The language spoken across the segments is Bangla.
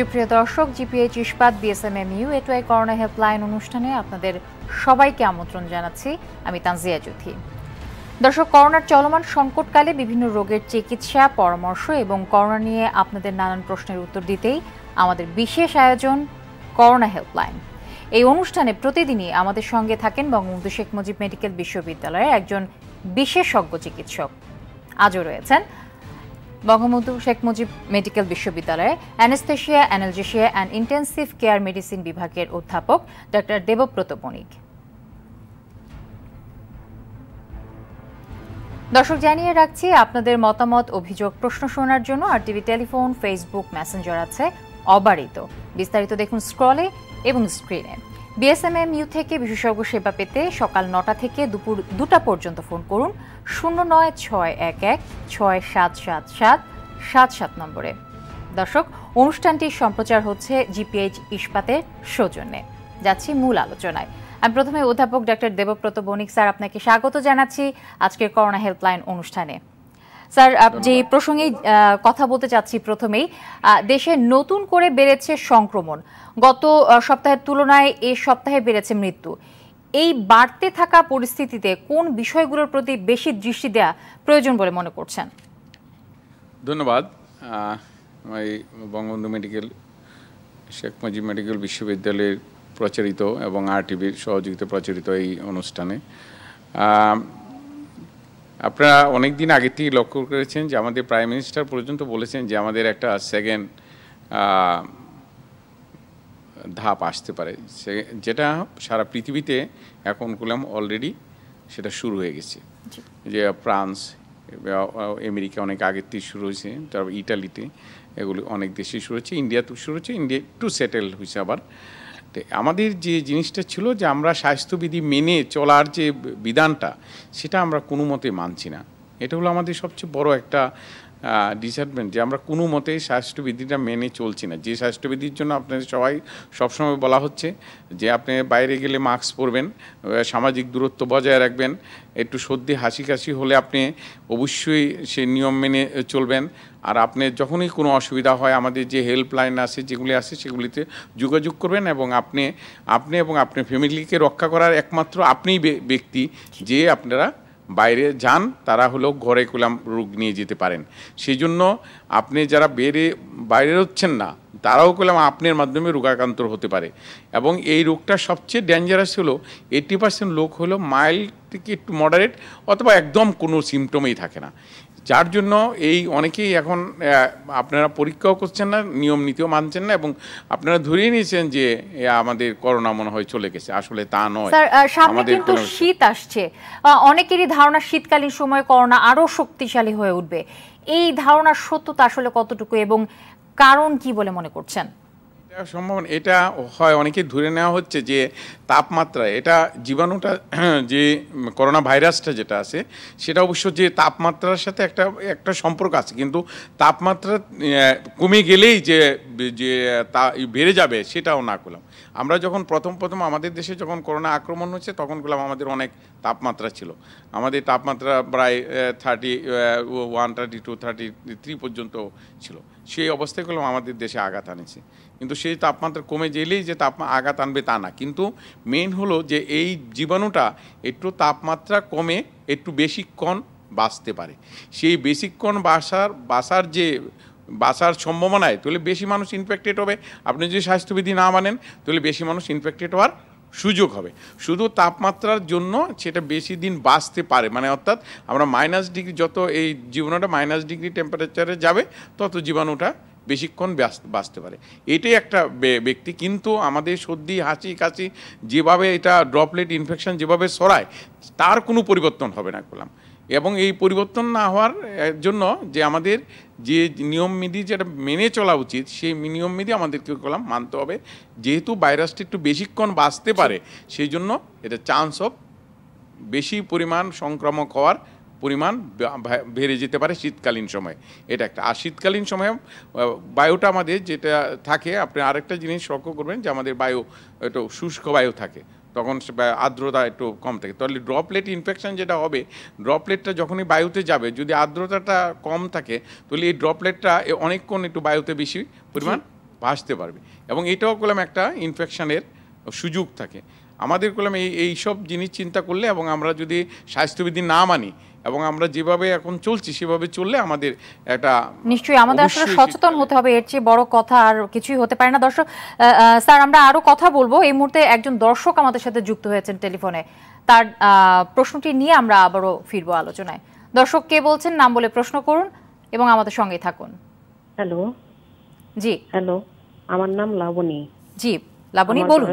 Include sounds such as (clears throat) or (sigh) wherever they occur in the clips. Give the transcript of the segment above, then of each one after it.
সুপ্রিয় দর্শক জিপিএইচ ইস্পাত বিএসএমএমইউ এটুয়াই করোনা হেল্পলাইন অনুষ্ঠানে আপনাদের সবাইকে আমন্ত্রণ জানাচ্ছি আমি তানজিয়া জুথি দর্শক করোনার চলমান সংকটকালে বিভিন্ন রোগের চিকিৎসা পরামর্শ এবং করোনা নিয়ে আপনাদের নানান প্রশ্নের উত্তর দিতেই আমাদের বিশেষ আয়োজন করোনা হেল্পলাইন এই অনুষ্ঠানে প্রতিদিনই আমাদের সঙ্গে থাকেন বঙ্গবন্ধু শেখ মুজিব মেডিকেল বিশ্ববিদ্যালয়ের একজন বিশেষজ্ঞ চিকিৎসক আজও রয়েছেন বঙ্গবন্ধু শেখ মুজিব মেডিকেল বিশ্ববিদ্যালয়ে anaesthesia analgesia and intensive care medicine বিভাগের অধ্যাপক ডক্টর দেবব্রত বণিক দর্শক জানিয়ে রাখছি আপনাদের মতামত অভিযোগ প্রশ্ন শোনার জন্য আর টিভি টেলিফোন ফেসবুক মেসেঞ্জার আছে অবারিত বিস্তারিত দেখুন স্ক্রলে এবং স্ক্রিনে বিএসএমএমইউ থেকে বিশেষজ্ঞ সেবা পেতে সকাল নটা থেকে দুপুর দুটা পর্যন্ত ফোন করুন শূন্য নয় ছয় এক এক ছয় সাত সাত সাত সাত সাত নম্বরে দর্শক অনুষ্ঠানটি সম্প্রচার হচ্ছে জিপিএইচ ইস্পাতের সৌজন্যে যাচ্ছি মূল আলোচনায় আমি প্রথমে অধ্যাপক ডক্টর দেবব্রত বণিক স্যার আপনাকে স্বাগত জানাচ্ছি আজকের করোনা হেল্পলাইন অনুষ্ঠানে স্যার যে প্রসঙ্গে কথা বলতে চাচ্ছি প্রথমেই দেশে নতুন করে বেড়েছে সংক্রমণ গত সপ্তাহের তুলনায় এ সপ্তাহে বেড়েছে মৃত্যু এই বাড়তে থাকা পরিস্থিতিতে কোন বিষয়গুলোর প্রতি বেশি দৃষ্টি দেওয়া প্রয়োজন বলে মনে করছেন ধন্যবাদ বঙ্গবন্ধু মেডিকেল শেখ মুজিব মেডিকেল বিশ্ববিদ্যালয়ের প্রচারিত এবং টিভির সহযোগিতা প্রচারিত এই অনুষ্ঠানে আপনারা অনেক দিন আগে থেকে লক্ষ্য করেছেন যে আমাদের প্রাইম মিনিস্টার পর্যন্ত বলেছেন যে আমাদের একটা সেকেন্ড ধাপ আসতে পারে যেটা সারা পৃথিবীতে এখন গুলাম অলরেডি সেটা শুরু হয়ে গেছে যে ফ্রান্স আমেরিকা অনেক আগের থেকে শুরু হয়েছে তারপর ইটালিতে এগুলো অনেক দেশে শুরু হচ্ছে ইন্ডিয়াতেও শুরু হচ্ছে ইন্ডিয়া একটু সেটেল হয়েছে আবার আমাদের যে জিনিসটা ছিল যে আমরা স্বাস্থ্যবিধি মেনে চলার যে বিধানটা সেটা আমরা কোনো মতে মানছি না এটা হলো আমাদের সবচেয়ে বড় একটা যে আমরা কোনো মতেই স্বাস্থ্যবিধিটা মেনে চলছি না যে স্বাস্থ্যবিধির জন্য আপনাদের সবাই সবসময় বলা হচ্ছে যে আপনি বাইরে গেলে মাস্ক পরবেন সামাজিক দূরত্ব বজায় রাখবেন একটু সর্দি হাসি কাশি হলে আপনি অবশ্যই সেই নিয়ম মেনে চলবেন আর আপনি যখনই কোনো অসুবিধা হয় আমাদের যে হেল্পলাইন আছে যেগুলি আছে সেগুলিতে যোগাযোগ করবেন এবং আপনি আপনি এবং আপনার ফ্যামিলিকে রক্ষা করার একমাত্র আপনিই ব্যক্তি যে আপনারা বাইরে যান তারা হলো ঘরে কুলাম রোগ নিয়ে যেতে পারেন সেই জন্য আপনি যারা বেড়ে বাইরে হচ্ছেন না তারাও কলাম আপনার মাধ্যমে রোগাক্রান্ত হতে পারে এবং এই রোগটা সবচেয়ে ডেঞ্জারাস হলো এইটি পার্সেন্ট লোক হলো মাইল্ড থেকে একটু মডারেট অথবা একদম কোনো সিমটমেই থাকে না যার জন্য এই অনেকেই এখন আপনারা পরীক্ষাও করছেন না নিয়ম নীতিও মানছেন না এবং আপনারা ধরিয়ে নিয়েছেন যে আমাদের করোনা মনে হয় চলে গেছে আসলে তা নয় সামনে কিন্তু শীত আসছে অনেকেরই ধারণা শীতকালীন সময় করোনা আরো শক্তিশালী হয়ে উঠবে এই ধারণার সত্যতা আসলে কতটুকু এবং কারণ কি বলে মনে করছেন সম্ভাবনা এটা হয় অনেকে ধরে নেওয়া হচ্ছে যে তাপমাত্রা এটা জীবাণুটা (clears throat) যে করোনা ভাইরাসটা যেটা আছে সেটা অবশ্য যে তাপমাত্রার সাথে একটা একটা সম্পর্ক আছে কিন্তু তাপমাত্রা কমে গেলেই যে যে তা বেড়ে যাবে সেটাও না করলাম আমরা যখন প্রথম প্রথম আমাদের দেশে যখন করোনা আক্রমণ হচ্ছে তখন করলাম আমাদের অনেক তাপমাত্রা ছিল আমাদের তাপমাত্রা প্রায় thirty one thirty two thirty three পর্যন্ত ছিল সেই অবস্থাগুলো আমাদের দেশে আঘাত আনেছে কিন্তু সেই তাপমাত্রা কমে গেলেই যে তাপমা আঘাত আনবে তা না কিন্তু মেন হলো যে এই জীবাণুটা একটু তাপমাত্রা কমে একটু বেশিক্ষণ বাঁচতে পারে সেই বেশিক্ষণ বাসার বাসার যে বাসার সম্ভাবনায় তাহলে বেশি মানুষ ইনফেক্টেড হবে আপনি যদি স্বাস্থ্যবিধি না মানেন তাহলে বেশি মানুষ ইনফেক্টেড হওয়ার সুযোগ হবে শুধু তাপমাত্রার জন্য সেটা বেশি দিন বাঁচতে পারে মানে অর্থাৎ আমরা মাইনাস ডিগ্রি যত এই জীবাণুটা মাইনাস ডিগ্রি টেম্পারেচারে যাবে তত জীবাণুটা বেশিক্ষণ বাঁচতে পারে এটাই একটা ব্যক্তি কিন্তু আমাদের সর্দি হাঁচি কাশি যেভাবে এটা ড্রপলেট ইনফেকশন যেভাবে সরায় তার কোনো পরিবর্তন হবে না বললাম এবং এই পরিবর্তন না হওয়ার জন্য যে আমাদের যে নিয়ম বিধি যেটা মেনে চলা উচিত সেই নিয়ম বিধি আমাদেরকে কলাম মানতে হবে যেহেতু ভাইরাসটি একটু বেশিক্ষণ বাঁচতে পারে সেই জন্য এটা চান্স অফ বেশি পরিমাণ সংক্রামক হওয়ার পরিমাণ বেড়ে যেতে পারে শীতকালীন সময়ে এটা একটা আর শীতকালীন সময়ে বায়ুটা আমাদের যেটা থাকে আপনি আরেকটা জিনিস লক্ষ্য করবেন যে আমাদের বায়ু একটু শুষ্ক বায়ু থাকে তখন আর্দ্রতা একটু কম থাকে তাহলে ড্রপলেট ইনফেকশান যেটা হবে ড্রপলেটটা যখনই বায়ুতে যাবে যদি আর্দ্রতাটা কম থাকে তাহলে এই ড্রপলেটটা অনেকক্ষণ একটু বায়ুতে বেশি পরিমাণ ভাসতে পারবে এবং এটাও করলাম একটা ইনফেকশানের সুযোগ থাকে আমাদের করলাম এই এইসব জিনিস চিন্তা করলে এবং আমরা যদি স্বাস্থ্যবিধি না মানি এবং আমরা যেভাবে এখন চলছি সেভাবে চললে আমাদের একটা নিশ্চয়ই আমাদের আসলে সচেতন হতে হবে এর চেয়ে বড় কথা আর কিছুই হতে পারে না দর্শক স্যার আমরা আরো কথা বলবো এই মুহূর্তে একজন দর্শক আমাদের সাথে যুক্ত হয়েছেন টেলিফোনে তার প্রশ্নটি নিয়ে আমরা আবারও ফিরবো আলোচনায় দর্শক কে বলছেন নাম বলে প্রশ্ন করুন এবং আমাদের সঙ্গে থাকুন হ্যালো জি হ্যালো আমার নাম লাবণী জি লাবণী বলুন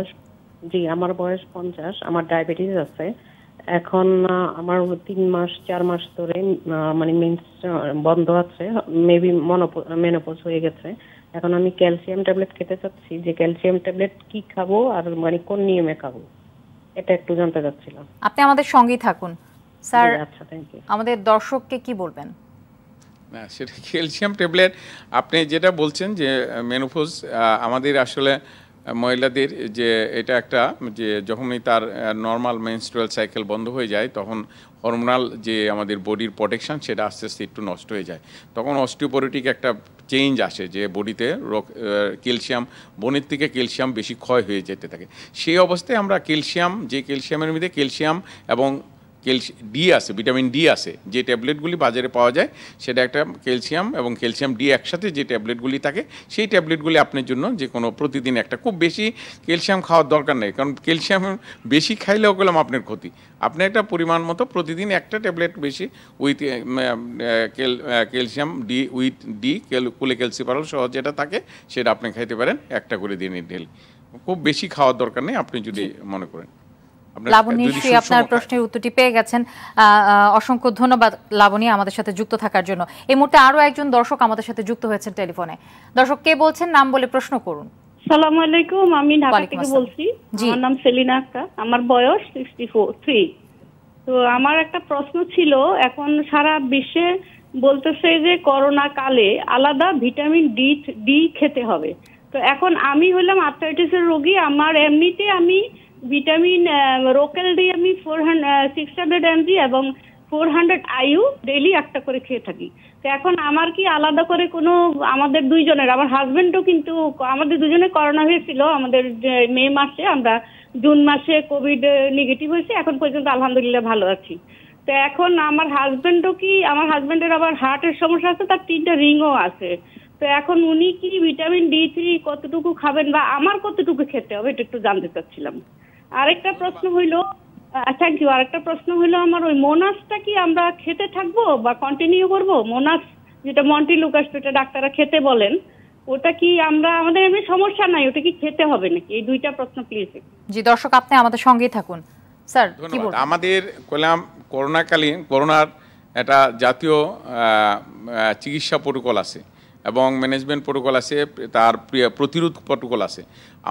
জি আমার বয়স পঞ্চাশ আমার ডায়াবেটিস আছে এখন আমার তিন মাস চার মাস ধরে মানে মেন্স বন্ধ আছে মেবি মেনোপোজ হয়ে গেছে এখন আমি ক্যালসিয়াম ট্যাবলেট খেতে চাচ্ছি যে ক্যালসিয়াম ট্যাবলেট কি খাবো আর মানে কোন নিয়মে খাবো এটা একটু জানতে চাচ্ছিলাম আপনি আমাদের সঙ্গেই থাকুন স্যার আচ্ছা থ্যাংক ইউ আমাদের দর্শককে কি বলবেন না সেটা ক্যালসিয়াম ট্যাবলেট আপনি যেটা বলছেন যে মেনোপোজ আমাদের আসলে মহিলাদের যে এটা একটা যে যখনই তার নর্মাল মেনস্ট্রুয়াল সাইকেল বন্ধ হয়ে যায় তখন হরমোনাল যে আমাদের বডির প্রোটেকশান সেটা আস্তে আস্তে একটু নষ্ট হয়ে যায় তখন অস্টিওপোরেটিক একটা চেঞ্জ আসে যে বডিতে রক ক্যালসিয়াম বনের থেকে ক্যালসিয়াম বেশি ক্ষয় হয়ে যেতে থাকে সেই অবস্থায় আমরা ক্যালসিয়াম যে ক্যালসিয়ামের মধ্যে ক্যালসিয়াম এবং ক্যালসিয়াম ডি আছে ভিটামিন ডি আছে যে ট্যাবলেটগুলি বাজারে পাওয়া যায় সেটা একটা ক্যালসিয়াম এবং ক্যালসিয়াম ডি একসাথে যে ট্যাবলেটগুলি থাকে সেই ট্যাবলেটগুলি আপনার জন্য যে কোনো প্রতিদিন একটা খুব বেশি ক্যালসিয়াম খাওয়ার দরকার নেই কারণ ক্যালসিয়াম বেশি খাইলেও গেলাম আপনার ক্ষতি আপনি একটা পরিমাণ মতো প্রতিদিন একটা ট্যাবলেট বেশি with calcium D with D কুলে ক্যালসিপারল সহ যেটা থাকে সেটা আপনি খাইতে পারেন একটা করে দিন ডেলি খুব বেশি খাওয়ার দরকার নেই আপনি যদি মনে করেন লাবণী শ্রী আপনার প্রশ্নের উত্তরটি পেয়ে গেছেন অসংখ্য ধন্যবাদ লাবণী আমাদের সাথে যুক্ত থাকার জন্য এই মুহূর্তে আরো একজন দর্শক আমাদের সাথে যুক্ত হয়েছেন টেলিফোনে দর্শক কে বলছেন নাম বলে প্রশ্ন করুন সালামু আলাইকুম আমি ঢাকা থেকে বলছি আমার নাম সেলিনা আক্কা আমার বয়স সিক্সটি থ্রি তো আমার একটা প্রশ্ন ছিল এখন সারা বিশ্বে বলতেছে যে করোনা কালে আলাদা ভিটামিন ডি ডি খেতে হবে তো এখন আমি হলাম আর্থারাইটিসের রোগী আমার এমনিতে আমি ভিটামিন রোকেল ডি আমি four hundred six hundred MG এবং ফোর হান্ড্রেড আইউ ডেলি একটা করে খেয়ে থাকি তো এখন আমার কি আলাদা করে কোনো আমাদের দুইজনের আমার হাজবেন্ডও কিন্তু আমাদের দুজনে করোনা হয়েছিল আমাদের uh, মে মাসে আমরা জুন মাসে কোভিড নেগেটিভ uh, হয়েছে এখন পর্যন্ত আলহামদুলিল্লাহ ভালো আছি তো এখন আমার হাজব্যান্ডও কি আমার হাজবেন্ডের আবার হার্টের সমস্যা আছে তার তিনটা রিংও আছে তো এখন উনি কি ভিটামিন ডি থ্রি কতটুকু খাবেন বা আমার কতটুকু খেতে হবে এটা একটু জানতে চাচ্ছিলাম আরেকটা প্রশ্ন হইলো থ্যাংক ইউ আরেকটা প্রশ্ন হলো আমার ওই মোনাসটা কি আমরা খেতে থাকবো বা কন্টিনিউ করব মোনাস যেটা মন্টি লুকাস যেটা ডাক্তাররা খেতে বলেন ওটা কি আমরা আমাদের এমনি সমস্যা নাই ওটা কি খেতে হবে নাকি এই দুইটা প্রশ্ন প্লিজ জি দর্শক আপনি আমাদের সঙ্গেই থাকুন স্যার আমাদের কলাম করোনাকালীন করোনার একটা জাতীয় চিকিৎসা প্রোটোকল আছে এবং ম্যানেজমেন্ট প্রোটোকল আছে তার প্রতিরোধ প্রোটোকল আছে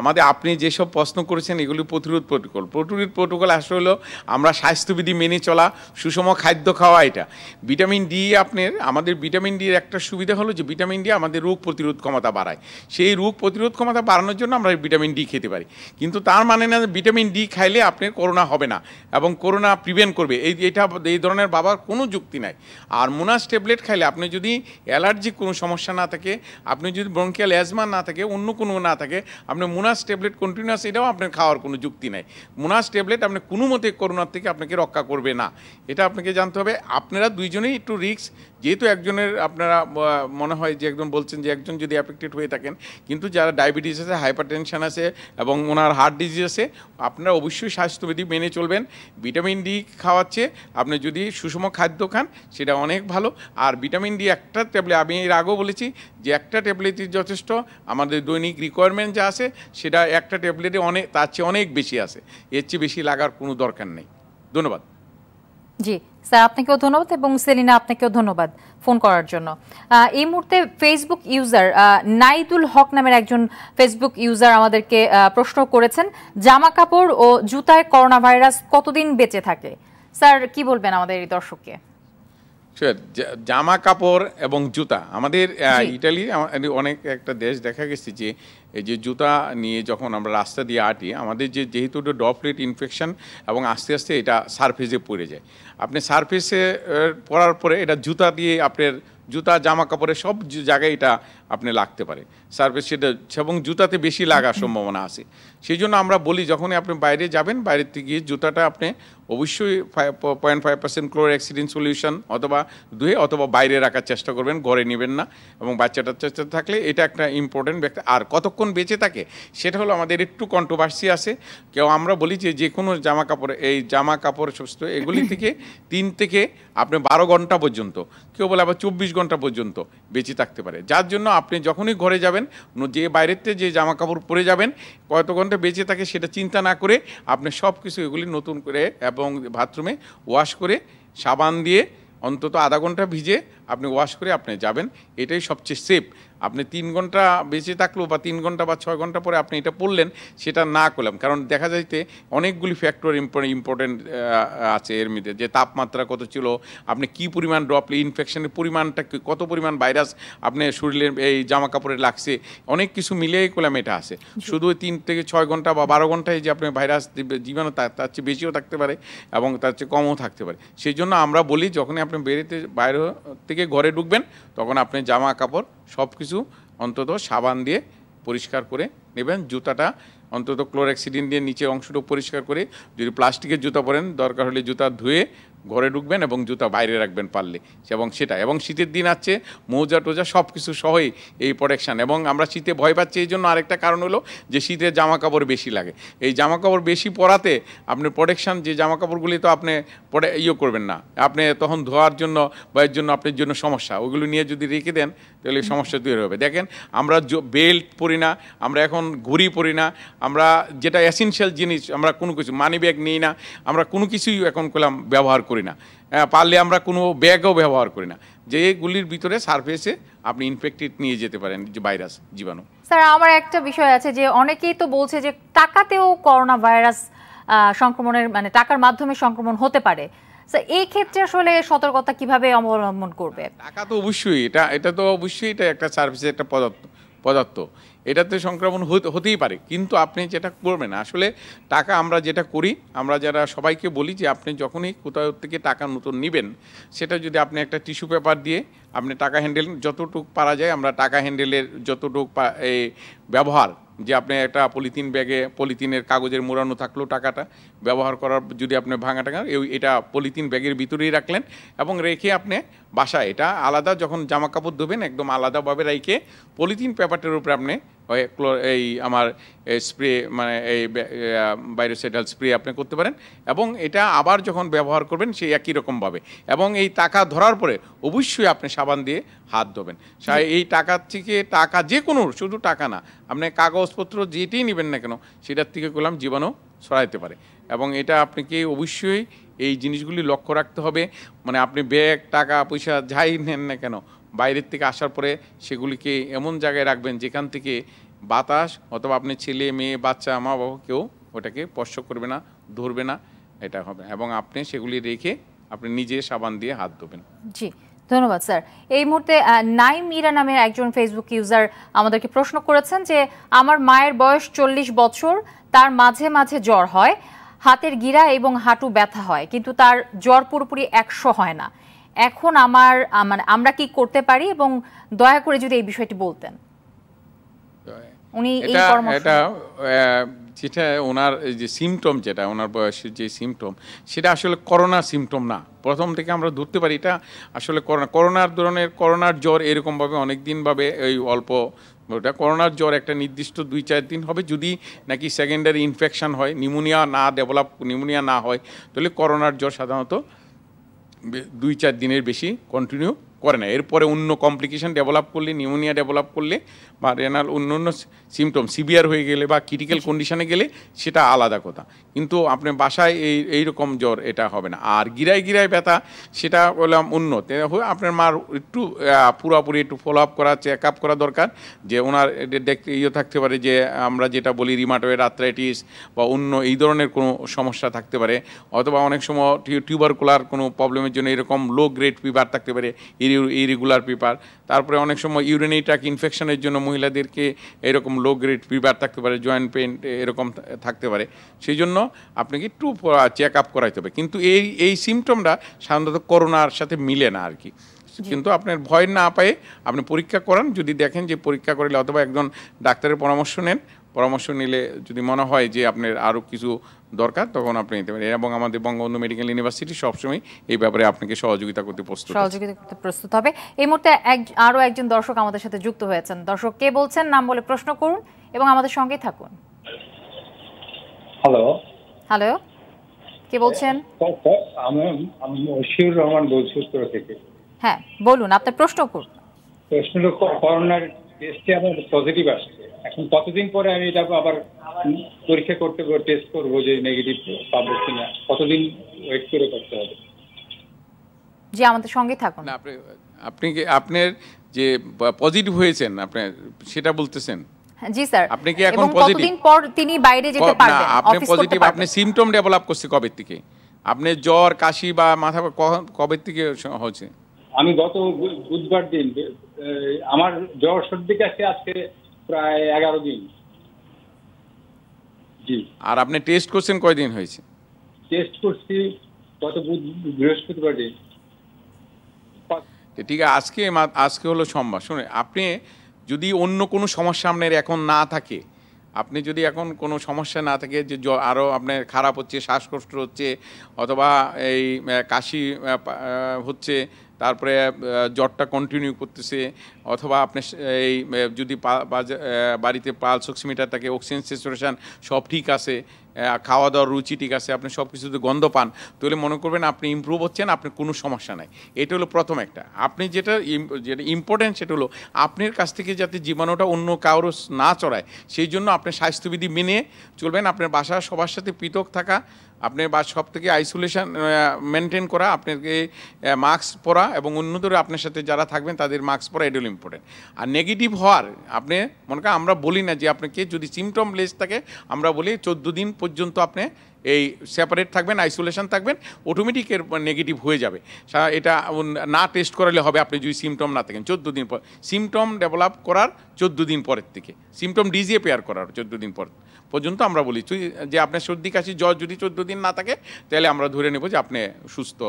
আমাদের আপনি যেসব প্রশ্ন করেছেন এগুলি প্রতিরোধ প্রোটোকল প্রতিরোধ প্রোটোকল আসলে হলো আমরা স্বাস্থ্যবিধি মেনে চলা সুষম খাদ্য খাওয়া এটা ভিটামিন ডি আপনার আমাদের ভিটামিন ডির একটা সুবিধা হলো যে ভিটামিন ডি আমাদের রোগ প্রতিরোধ ক্ষমতা বাড়ায় সেই রোগ প্রতিরোধ ক্ষমতা বাড়ানোর জন্য আমরা ভিটামিন ডি খেতে পারি কিন্তু তার মানে না ভিটামিন ডি খাইলে আপনার করোনা হবে না এবং করোনা প্রিভেন্ট করবে এই এটা এই ধরনের বাবার কোনো যুক্তি নাই আর মোনাস ট্যাবলেট খাইলে আপনি যদি অ্যালার্জি কোনো সমস্যা না থাকে আপনি যদি ব্রঙ্কিয়াল অ্যাজমা না থাকে অন্য কোনো না থাকে আপনি মোনাস মোনাস ট্যাবলেট কন্টিনিউয়াস এটাও আপনার খাওয়ার কোনো যুক্তি নাই মোনাস ট্যাবলেট আপনি কোনো মতে করোনার থেকে আপনাকে রক্ষা করবে না এটা আপনাকে জানতে হবে আপনারা দুইজনেই একটু রিক্স যেহেতু একজনের আপনারা মনে হয় যে একজন বলছেন যে একজন যদি অ্যাফেক্টেড হয়ে থাকেন কিন্তু যারা ডায়াবেটিস আছে হাইপার টেনশান আছে এবং ওনার হার্ট ডিজিজ আছে আপনারা অবশ্যই স্বাস্থ্যবিধি মেনে চলবেন ভিটামিন ডি খাওয়াচ্ছে আপনি যদি সুষম খাদ্য খান সেটা অনেক ভালো আর ভিটামিন ডি একটা ট্যাবলেট আমি এর আগেও বলেছি যে একটা ট্যাবলেটই যথেষ্ট আমাদের দৈনিক রিকোয়ারমেন্ট যা আছে সেটা একটা ট্যাবলেটে অনেক তার চেয়ে অনেক বেশি আছে এর চেয়ে বেশি লাগার কোনো দরকার নেই ধন্যবাদ জি স্যার আপনাকেও ধন্যবাদ এবং সেলিনা আপনাকেও ধন্যবাদ ফোন করার জন্য এই মুহূর্তে ফেসবুক ইউজার নাইদুল হক নামের একজন ফেসবুক ইউজার আমাদেরকে প্রশ্ন করেছেন জামা কাপড় ও জুতায় করোনা ভাইরাস কতদিন বেঁচে থাকে স্যার কি বলবেন আমাদের এই দর্শককে জামা কাপড় এবং জুতা আমাদের ইটালি অনেক একটা দেশ দেখা গেছে যে এই যে জুতা নিয়ে যখন আমরা রাস্তা দিয়ে আটি আমাদের যে যেহেতু ডপলেট ইনফেকশন এবং আস্তে আস্তে এটা সারফেসে পড়ে যায় আপনি সারফেসে পড়ার পরে এটা জুতা দিয়ে আপনার জুতা জামা কাপড়ে সব জায়গায় এটা আপনি লাগতে পারে সার্ভিস সেটা এবং জুতাতে বেশি লাগার সম্ভাবনা আছে সেই জন্য আমরা বলি যখনই আপনি বাইরে যাবেন বাইরের থেকে গিয়ে জুতাটা আপনি অবশ্যই পয়েন্ট ফাইভ পার্সেন্ট ক্লোর অ্যাক্সিডেন্ট সলিউশন অথবা ধুয়ে অথবা বাইরে রাখার চেষ্টা করবেন ঘরে নেবেন না এবং বাচ্চাটার চেষ্টা থাকলে এটা একটা ইম্পর্টেন্ট ব্যক্তি আর কতক্ষণ বেঁচে থাকে সেটা হলো আমাদের একটু কন্ট্রোভার্সি আছে কেউ আমরা বলি যে যে কোনো জামা কাপড় এই জামা কাপড় সুস্থ এগুলি থেকে তিন থেকে আপনি বারো ঘন্টা পর্যন্ত কেউ বলে আবার চব্বিশ ঘন্টা পর্যন্ত বেঁচে থাকতে পারে যার জন্য আপনি যখনই ঘরে যাবেন যে বাইরেতে যে জামা কাপড় পরে যাবেন কত ঘন্টা বেঁচে থাকে সেটা চিন্তা না করে আপনি সব কিছু এগুলি নতুন করে এবং বাথরুমে ওয়াশ করে সাবান দিয়ে অন্তত আধা ঘন্টা ভিজে আপনি ওয়াশ করে আপনি যাবেন এটাই সবচেয়ে সেফ আপনি তিন ঘন্টা বেঁচে থাকলেও বা তিন ঘন্টা বা ছয় ঘন্টা পরে আপনি এটা পড়লেন সেটা না করলাম কারণ দেখা যাইতে অনেকগুলি ফ্যাক্টর ইম্পর্টেন্ট আছে এর মধ্যে যে তাপমাত্রা কত ছিল আপনি কি পরিমাণ ড্রপলে ইনফেকশনের পরিমাণটা কত পরিমাণ ভাইরাস আপনি শরীরের এই জামা কাপড়ে লাগছে অনেক কিছু মিলিয়েই করলাম এটা আছে শুধু তিন থেকে ছয় ঘন্টা বা বারো ঘন্টায় যে আপনি ভাইরাস জীবাণু তার চেয়ে বেশিও থাকতে পারে এবং তার চেয়ে কমও থাকতে পারে সেই জন্য আমরা বলি যখনই আপনি বেরোতে বাইরে থেকে ঘরে ঢুকবেন তখন আপনি জামা কাপড় সব কিছু অন্তত সাবান দিয়ে পরিষ্কার করে নেবেন জুতাটা অন্তত ক্লোরেক্সিডিন দিয়ে নিচের অংশটা পরিষ্কার করে যদি প্লাস্টিকের জুতা পরেন দরকার হলে জুতা ধুয়ে ঘরে ঢুকবেন এবং জুতা বাইরে রাখবেন পারলে এবং সেটা এবং শীতের দিন আছে মৌজা টোজা সব কিছু সহই এই প্রোটেকশান এবং আমরা শীতে ভয় পাচ্ছি এই জন্য আরেকটা কারণ হলো যে শীতে জামা কাপড় বেশি লাগে এই জামা কাপড় বেশি পরাতে আপনি প্রোটেকশান যে জামা কাপড়গুলি তো আপনি পরে ইয়ে করবেন না আপনি তখন ধোয়ার জন্য বা জন্য আপনার জন্য সমস্যা ওগুলো নিয়ে যদি রেখে দেন তাহলে সমস্যা তৈরি হবে দেখেন আমরা বেল্ট পরি না আমরা এখন ঘুড়ি পরি না আমরা যেটা অ্যাসেনশিয়াল জিনিস আমরা কোনো কিছু মানি ব্যাগ নিই না আমরা কোনো কিছুই এখন করলাম ব্যবহার করি করি না পারলে আমরা কোনো ব্যাগও ব্যবহার করি না যে এইগুলির ভিতরে সারফেসে আপনি ইনফেক্টেড নিয়ে যেতে পারেন যে ভাইরাস জীবাণু স্যার আমার একটা বিষয় আছে যে অনেকেই তো বলছে যে টাকাতেও করোনা ভাইরাস সংক্রমণের মানে টাকার মাধ্যমে সংক্রমণ হতে পারে এই ক্ষেত্রে আসলে সতর্কতা কিভাবে অবলম্বন করবে টাকা তো অবশ্যই এটা এটা তো অবশ্যই এটা একটা সার্ভিসের একটা পদার্থ পদার্থ এটাতে সংক্রমণ হতেই পারে কিন্তু আপনি যেটা করবেন আসলে টাকা আমরা যেটা করি আমরা যারা সবাইকে বলি যে আপনি যখনই কোথাও থেকে টাকা নতুন নেবেন সেটা যদি আপনি একটা টিস্যু পেপার দিয়ে আপনি টাকা হ্যান্ডেল যতটুকু পারা যায় আমরা টাকা হ্যান্ডেলের এই ব্যবহার যে আপনি একটা পলিথিন ব্যাগে পলিথিনের কাগজের মোড়ানো থাকলো টাকাটা ব্যবহার করার যদি আপনি ভাঙা টাকা এটা পলিথিন ব্যাগের ভিতরেই রাখলেন এবং রেখে আপনি বাসায় এটা আলাদা যখন জামা কাপড় ধুবেন একদম আলাদাভাবে রাইকে পলিথিন পেপারটার উপরে আপনি এই আমার স্প্রে মানে এই বাইরোসাইডাল স্প্রে আপনি করতে পারেন এবং এটা আবার যখন ব্যবহার করবেন সেই একই রকমভাবে এবং এই টাকা ধরার পরে অবশ্যই আপনি সাবান দিয়ে হাত ধোবেন এই টাকার থেকে টাকা যে কোনো শুধু টাকা না আপনি কাগজপত্র যেটি নেবেন না কেন সেটার থেকে করলাম জীবাণু ছড়াইতে পারে এবং এটা আপনাকে অবশ্যই এই জিনিসগুলি লক্ষ্য রাখতে হবে মানে আপনি ব্যাগ টাকা পয়সা যাই নেন না কেন বাইরের থেকে আসার পরে সেগুলিকে এমন জায়গায় রাখবেন যেখান থেকে বাতাস অথবা আপনি ছেলে মেয়ে বাচ্চা মা বাবা কেউ ওটাকে স্পর্শ করবে না ধরবে না এটা হবে এবং আপনি সেগুলি রেখে আপনি নিজে সাবান দিয়ে হাত ধোবেন জি ধন্যবাদ স্যার এই মুহূর্তে নাই মিরা নামে একজন ফেসবুক ইউজার আমাদেরকে প্রশ্ন করেছেন যে আমার মায়ের বয়স চল্লিশ বছর তার মাঝে মাঝে জ্বর হয় হাতের গিরা এবং হাঁটু ব্যথা হয় কিন্তু তার জ্বর পুরোপুরি একশো হয় না এখন আমার মানে আমরা কি করতে পারি এবং দয়া করে যদি এই বিষয়টি বলতেন উনি যেটা ওনার যে সিমটম যেটা ওনার বয়সের যে সিমটম সেটা আসলে করোনা সিমটম না প্রথম থেকে আমরা ধরতে পারি এটা আসলে করোনা করোনার ধরনের করোনার জ্বর এরকমভাবে অনেক দিনভাবে এই অল্প ওটা করোনার জ্বর একটা নির্দিষ্ট দুই চার দিন হবে যদি নাকি সেকেন্ডারি ইনফেকশান হয় নিউমোনিয়া না ডেভেলপ নিউমোনিয়া না হয় তাহলে করোনার জ্বর সাধারণত দুই চার দিনের বেশি কন্টিনিউ করে না এরপরে অন্য কমপ্লিকেশান ডেভেলপ করলে নিউমোনিয়া ডেভেলপ করলে বা রেনাল অন্য অন্য সিমটম সিভিয়ার হয়ে গেলে বা ক্রিটিক্যাল কন্ডিশানে গেলে সেটা আলাদা কথা কিন্তু আপনি বাসায় এই এইরকম জ্বর এটা হবে না আর গিরায় গিরায় ব্যথা সেটা বললাম অন্য আপনার মার একটু পুরোপুরি একটু ফলো আপ করা চেক আপ করা দরকার যে ওনার দেখতে ইয়ে থাকতে পারে যে আমরা যেটা বলি রিমাটয়েড আর্থ্রাইটিস বা অন্য এই ধরনের কোনো সমস্যা থাকতে পারে অথবা অনেক সময় টিউবারকুলার কোনো প্রবলেমের জন্য এরকম লো গ্রেড ফিভার থাকতে পারে ইরেগুলার পিপার তারপরে অনেক সময় ইউরিনেটাক ইনফেকশনের জন্য মহিলাদেরকে এরকম লো গ্রেড পিপার থাকতে পারে জয়েন্ট পেন এরকম থাকতে পারে সেই জন্য আপনাকে একটু চেক আপ করাইতে হবে কিন্তু এই এই সিমটমটা সাধারণত করোনার সাথে মিলে না আর কি কিন্তু আপনার ভয় না পায়ে আপনি পরীক্ষা করান যদি দেখেন যে পরীক্ষা করলে অথবা একজন ডাক্তারের পরামর্শ নেন পরামর্শ নিলে যদি মনে হয় যে আপনার আরও কিছু দরকার তখন আপনি নিতে পারেন এবং আমাদের বঙ্গবন্ধু মেডিকেল ইউনিভার্সিটি সবসময় এই ব্যাপারে আপনাকে সহযোগিতা করতে প্রস্তুত সহযোগিতা করতে প্রস্তুত হবে এই মুহূর্তে এক আরও একজন দর্শক আমাদের সাথে যুক্ত হয়েছেন দর্শক কে বলছেন নাম বলে প্রশ্ন করুন এবং আমাদের সঙ্গেই থাকুন হ্যালো হ্যালো কে বলছেন আমি আমি অশিউর রহমান বলছি উত্তর থেকে হ্যাঁ বলুন আপনার প্রশ্ন করুন প্রশ্ন করোনার টেস্টে আমার পজিটিভ আসছে এখন কতদিন পরে আমি এটা আবার পরীক্ষা করতে টেস্ট করব যে নেগেটিভ পাবো কিনা কতদিন ওয়েট করে করতে হবে জি আমাদের সঙ্গে থাকুন আপনি আপনি কি আপনার যে পজিটিভ হয়েছেন আপনি সেটা বলতেছেন জি স্যার আপনি কি এখন পজিটিভ কতদিন পর তিনি বাইরে যেতে পারবেন আপনি পজিটিভ আপনি সিম্পটম ডেভেলপ করছে কবে থেকে আপনি জ্বর কাশি বা মাথা কবে থেকে হচ্ছে আমি গত বুধবার দিন আমার জ্বর সর্দি কাছে আজকে প্রায় এগারো দিন জি আর আপনি টেস্ট করছেন কয়দিন হয়েছে টেস্ট করছি গত বৃহস্পতিবার দিন ঠিক আছে আজকে আজকে হলো সোমবার শুনে আপনি যদি অন্য কোনো সমস্যা আপনার এখন না থাকে আপনি যদি এখন কোনো সমস্যা না থাকে যে আরও আপনার খারাপ হচ্ছে শ্বাসকষ্ট হচ্ছে অথবা এই কাশি হচ্ছে তারপরে জ্বরটা কন্টিনিউ করতেছে অথবা আপনি এই যদি বাড়িতে পালস অক্সিমিটার থাকে অক্সিজেন সেচুরেশান সব ঠিক আছে খাওয়া দাওয়ার রুচি ঠিক আছে আপনি সব কিছুতে গন্ধ পান তাহলে মনে করবেন আপনি ইম্প্রুভ হচ্ছেন আপনার কোনো সমস্যা নাই এটা হলো প্রথম একটা আপনি যেটা যেটা ইম্পর্ট্যান্ট সেটা হলো আপনার কাছ থেকে যাতে জীবাণুটা অন্য কারোর না চড়ায় সেই জন্য আপনার স্বাস্থ্যবিধি মেনে চলবেন আপনার বাসা সবার সাথে পৃথক থাকা আপনার বা সব থেকে আইসোলেশন মেনটেন করা আপনাকে মাস্ক পরা এবং অন্যদের আপনার সাথে যারা থাকবেন তাদের মাস্ক পরা এটা ইম্পর্টেন্ট আর নেগেটিভ হওয়ার আপনি মনে করেন আমরা বলি না যে আপনাকে যদি সিমটম লেস থাকে আমরা বলি চোদ্দো দিন পর্যন্ত আপনি এই সেপারেট থাকবেন আইসোলেশন থাকবেন অটোমেটিকের নেগেটিভ হয়ে যাবে এটা না টেস্ট করালে হবে আপনি যদি সিমটম না থাকেন চোদ্দ দিন পর সিমটম ডেভেলপ করার চোদ্দো দিন পরের থেকে সিমটম ডিজিয়ে পেয়ার করার চোদ্দো দিন পর পর্যন্ত আমরা বলি যে আপনার সর্দি কাশি জ্বর যদি চোদ্দো দিন না থাকে তাহলে আমরা ধরে নেব যে আপনি সুস্থ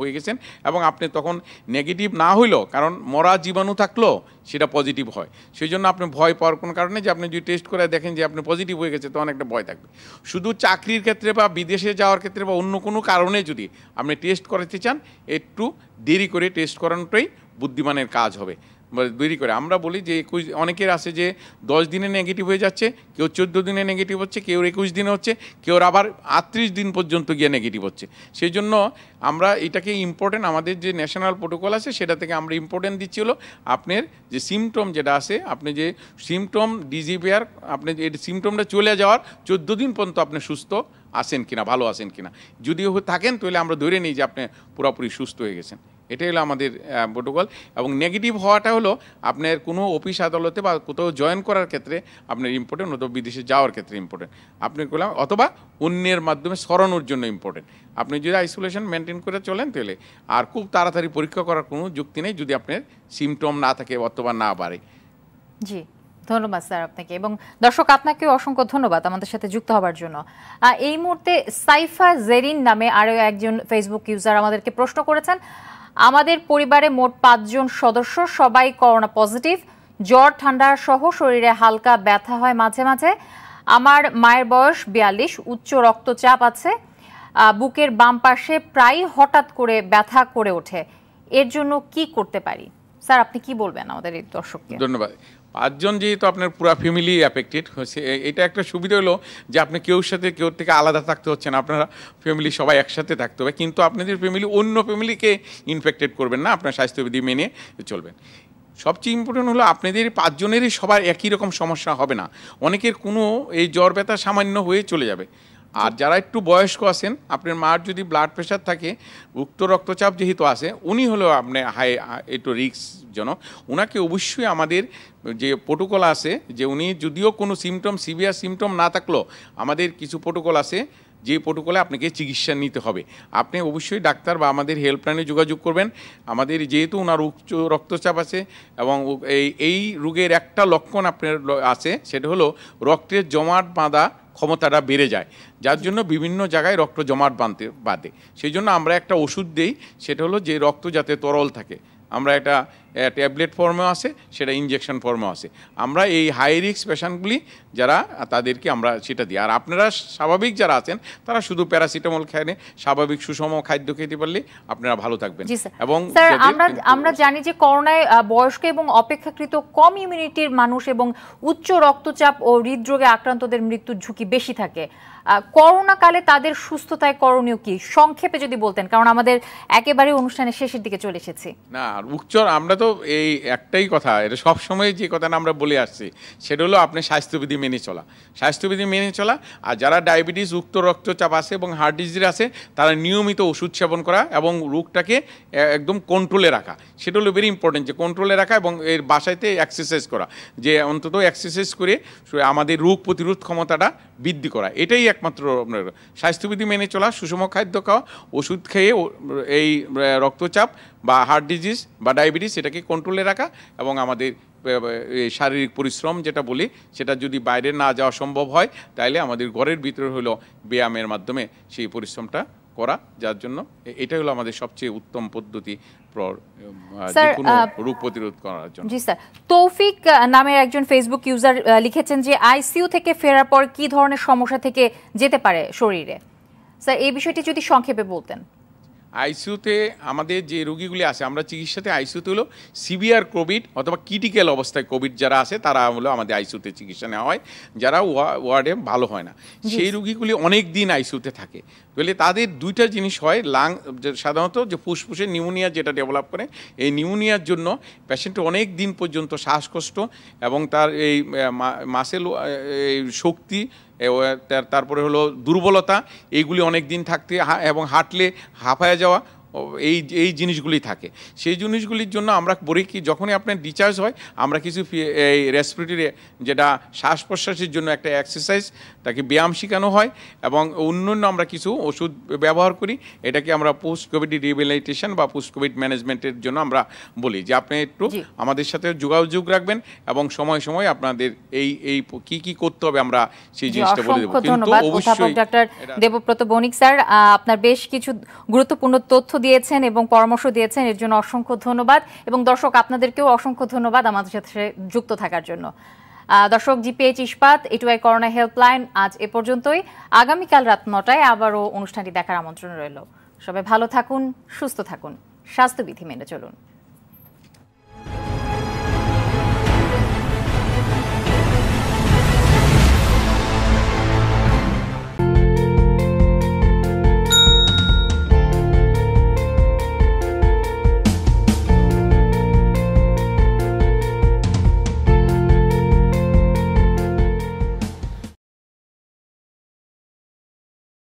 হয়ে গেছেন এবং আপনি তখন নেগেটিভ না হইলেও কারণ মরা জীবাণু থাকলেও সেটা পজিটিভ হয় সেই জন্য আপনি ভয় পাওয়ার কোনো কারণে যে আপনি যদি টেস্ট করে দেখেন যে আপনি পজিটিভ হয়ে গেছে তখন একটা ভয় থাকবে শুধু চাকরির ক্ষেত্রে বা বিদেশে যাওয়ার ক্ষেত্রে বা অন্য কোনো কারণে যদি আপনি টেস্ট করাতে চান একটু দেরি করে টেস্ট করানোটাই বুদ্ধিমানের কাজ হবে তৈরি করে আমরা বলি যে একুশ অনেকের আছে যে দশ দিনে নেগেটিভ হয়ে যাচ্ছে কেউ চোদ্দ দিনে নেগেটিভ হচ্ছে কেউ একুশ দিনে হচ্ছে কেউ আবার আটত্রিশ দিন পর্যন্ত গিয়ে নেগেটিভ হচ্ছে সেই জন্য আমরা এটাকে ইম্পর্টেন্ট আমাদের যে ন্যাশনাল প্রোটোকল আছে সেটা থেকে আমরা ইম্পর্টেন্ট দিচ্ছি হলো আপনার যে সিমটম যেটা আছে আপনি যে সিমটম ডিজিপিয়ার আপনি যে সিমটমটা চলে যাওয়ার চোদ্দ দিন পর্যন্ত আপনি সুস্থ আসেন কিনা ভালো আসেন কিনা যদি থাকেন তাহলে আমরা ধরে নিই যে আপনি পুরোপুরি সুস্থ হয়ে গেছেন এটাই হলো আমাদের প্রোটোকল এবং নেগেটিভ হওয়াটা হলো আপনার কোনো অফিস আদালতে বা কোথাও জয়েন করার ক্ষেত্রে আপনার ইম্পর্টেন্ট অথবা বিদেশে যাওয়ার ক্ষেত্রে ইম্পর্টেন্ট আপনি করলাম অথবা অন্যের মাধ্যমে সরানোর জন্য ইম্পর্টেন্ট আপনি যদি আইসোলেশন মেনটেন করে চলেন তাহলে আর খুব তাড়াতাড়ি পরীক্ষা করার কোনো যুক্তি নেই যদি আপনার সিমটম না থাকে অথবা না বাড়ে জি ধন্যবাদ স্যার আপনাকে এবং দর্শক আপনাকে অসংখ্য ধন্যবাদ আমাদের সাথে যুক্ত হবার জন্য এই মুহূর্তে সাইফা জেরিন নামে আরও একজন ফেসবুক ইউজার আমাদেরকে প্রশ্ন করেছেন আমাদের পরিবারে মোট পাঁচজন সদস্য সবাই করোনা পজিটিভ জ্বর ঠান্ডা সহ শরীরে হালকা ব্যথা হয় মাঝে মাঝে আমার মায়ের বয়স বিয়াল্লিশ উচ্চ রক্তচাপ আছে বুকের বাম পাশে প্রায় হঠাৎ করে ব্যথা করে ওঠে এর জন্য কি করতে পারি স্যার আপনি কি বলবেন আমাদের এই দর্শককে ধন্যবাদ পাঁচজন যেহেতু আপনার পুরা ফ্যামিলি অ্যাফেক্টেড এটা একটা সুবিধা হলো যে আপনি কেউর সাথে কেউ থেকে আলাদা থাকতে হচ্ছে না আপনারা ফ্যামিলি সবাই একসাথে থাকতে হবে কিন্তু আপনাদের ফ্যামিলি অন্য ফ্যামিলিকে ইনফেক্টেড করবেন না আপনার স্বাস্থ্যবিধি মেনে চলবেন সবচেয়ে ইম্পর্টেন্ট হলো আপনাদের পাঁচজনেরই সবার একই রকম সমস্যা হবে না অনেকের কোনো এই জ্বর ব্যথা সামান্য হয়ে চলে যাবে আর যারা একটু বয়স্ক আছেন আপনার মার যদি ব্লাড প্রেশার থাকে উক্ত রক্তচাপ যেহেতু আছে উনি হলেও আপনি হাই একটু রিস্কজনক ওনাকে অবশ্যই আমাদের যে প্রোটোকল আছে যে উনি যদিও কোনো সিমটম সিভিয়ার সিমটম না থাকলেও আমাদের কিছু প্রোটোকল আছে যে প্রোটোকলে আপনাকে চিকিৎসা নিতে হবে আপনি অবশ্যই ডাক্তার বা আমাদের হেল্পলাইনে যোগাযোগ করবেন আমাদের যেহেতু ওনার উচ্চ রক্তচাপ আছে এবং এই এই রোগের একটা লক্ষণ আপনার আছে সেটা হলো রক্তের জমাট বাঁধা ক্ষমতাটা বেড়ে যায় যার জন্য বিভিন্ন জায়গায় রক্ত জমাট বাঁধতে বাঁধে সেই জন্য আমরা একটা ওষুধ দিই সেটা হলো যে রক্ত যাতে তরল থাকে আমরা এটা ট্যাবলেট ফর্মেও আছে সেটা ইনজেকশন ফর্মেও আছে আমরা এই হাই রিক্স পেশেন্টগুলি যারা তাদেরকে আমরা সেটা দিই আর আপনারা স্বাভাবিক যারা আছেন তারা শুধু প্যারাসিটামল খেয়ে স্বাভাবিক সুষম খাদ্য খেতে পারলে আপনারা ভালো থাকবেন এবং আমরা আমরা জানি যে করোনায় বয়স্ক এবং অপেক্ষাকৃত কম ইমিউনিটির মানুষ এবং উচ্চ রক্তচাপ ও হৃদরোগে আক্রান্তদের মৃত্যুর ঝুঁকি বেশি থাকে করোনাকালে তাদের সুস্থতায় করণীয় কি সংক্ষেপে যদি বলতেন কারণ আমাদের একেবারে অনুষ্ঠানের শেষের দিকে চলে এসেছে না উচ্চ আমরা তো এই একটাই কথা এটা সবসময় যে কথাটা আমরা বলে আসছি সেটা হলো আপনি স্বাস্থ্যবিধি মেনে চলা স্বাস্থ্যবিধি মেনে চলা আর যারা ডায়াবেটিস উক্ত রক্তচাপ আছে এবং হার্ট ডিজিজ আছে তারা নিয়মিত ওষুধ সেবন করা এবং রোগটাকে একদম কন্ট্রোলে রাখা সেটা হলো ভেরি ইম্পর্টেন্ট যে কন্ট্রোলে রাখা এবং এর বাসাইতে এক্সারসাইজ করা যে অন্তত এক্সারসাইজ করে আমাদের রোগ প্রতিরোধ ক্ষমতাটা বৃদ্ধি করা এটাই একমাত্র আপনার স্বাস্থ্যবিধি মেনে চলা সুষম খাদ্য খাওয়া ওষুধ খেয়ে এই রক্তচাপ বা হার্ট ডিজিজ বা ডায়াবেটিস এটাকে কন্ট্রোলে রাখা এবং আমাদের শারীরিক পরিশ্রম যেটা বলি সেটা যদি বাইরে না যাওয়া সম্ভব হয় তাহলে আমাদের ঘরের ভিতরে হলো ব্যায়ামের মাধ্যমে সেই পরিশ্রমটা করা যার জন্য এটা হলো আমাদের সবচেয়ে উত্তম পদ্ধতি রোগ প্রতিরোধ করার জন্য জি স্যার তৌফিক নামের একজন ফেসবুক ইউজার লিখেছেন যে আইসিইউ থেকে ফেরার পর কি ধরনের সমস্যা থেকে যেতে পারে শরীরে স্যার এই বিষয়টি যদি সংক্ষেপে বলতেন আইসিউতে আমাদের যে রোগীগুলি আসে আমরা চিকিৎসাতে আইসিউতে হলো সিভিয়ার কোভিড অথবা ক্রিটিক্যাল অবস্থায় কোভিড যারা আসে তারা হলো আমাদের আইসিউতে চিকিৎসা নেওয়া হয় যারা ওয়ার্ডে ভালো হয় না সেই রুগীগুলি অনেক দিন আইসিউতে থাকে তাহলে তাদের দুইটা জিনিস হয় লাং সাধারণত যে ফুসফুসের নিউমোনিয়া যেটা ডেভেলপ করে এই নিউমোনিয়ার জন্য পেশেন্ট অনেক দিন পর্যন্ত শ্বাসকষ্ট এবং তার এই মাসেল শক্তি তারপরে হলো দুর্বলতা এইগুলি অনেক দিন থাকতে এবং হাঁটলে হাঁপায় যাওয়া এই এই জিনিসগুলি থাকে সেই জিনিসগুলির জন্য আমরা বলি কি যখনই আপনার ডিচার্জ হয় আমরা কিছু এই রেসপিরেটরি যেটা শ্বাস প্রশ্বাসের জন্য একটা এক্সারসাইজ তাকে ব্যায়াম শেখানো হয় এবং অন্য আমরা কিছু ওষুধ ব্যবহার করি এটাকে আমরা পোস্ট কোভিড রিহ্যাবিলিটেশন বা পোস্ট কোভিড ম্যানেজমেন্টের জন্য আমরা বলি যে আপনি একটু আমাদের সাথে যোগাযোগ রাখবেন এবং সময় সময় আপনাদের এই এই কি কি করতে হবে আমরা সেই জিনিসটা বলে দেবো কিন্তু অবশ্যই ডক্টর দেবব্রত বণিক স্যার আপনার বেশ কিছু গুরুত্বপূর্ণ তথ্য দিয়েছেন এবং পরামর্শ দিয়েছেন এর জন্য অসংখ্য ধন্যবাদ এবং দর্শক আপনাদেরকেও অসংখ্য ধন্যবাদ আমাদের সাথে যুক্ত থাকার জন্য দর্শক জিপিএইচ ইস্পাত এটুআই করোনা হেল্পলাইন আজ এ পর্যন্তই আগামীকাল রাত নটায় আবারও অনুষ্ঠানটি দেখার আমন্ত্রণ রইল সবাই ভালো থাকুন সুস্থ থাকুন স্বাস্থ্যবিধি মেনে চলুন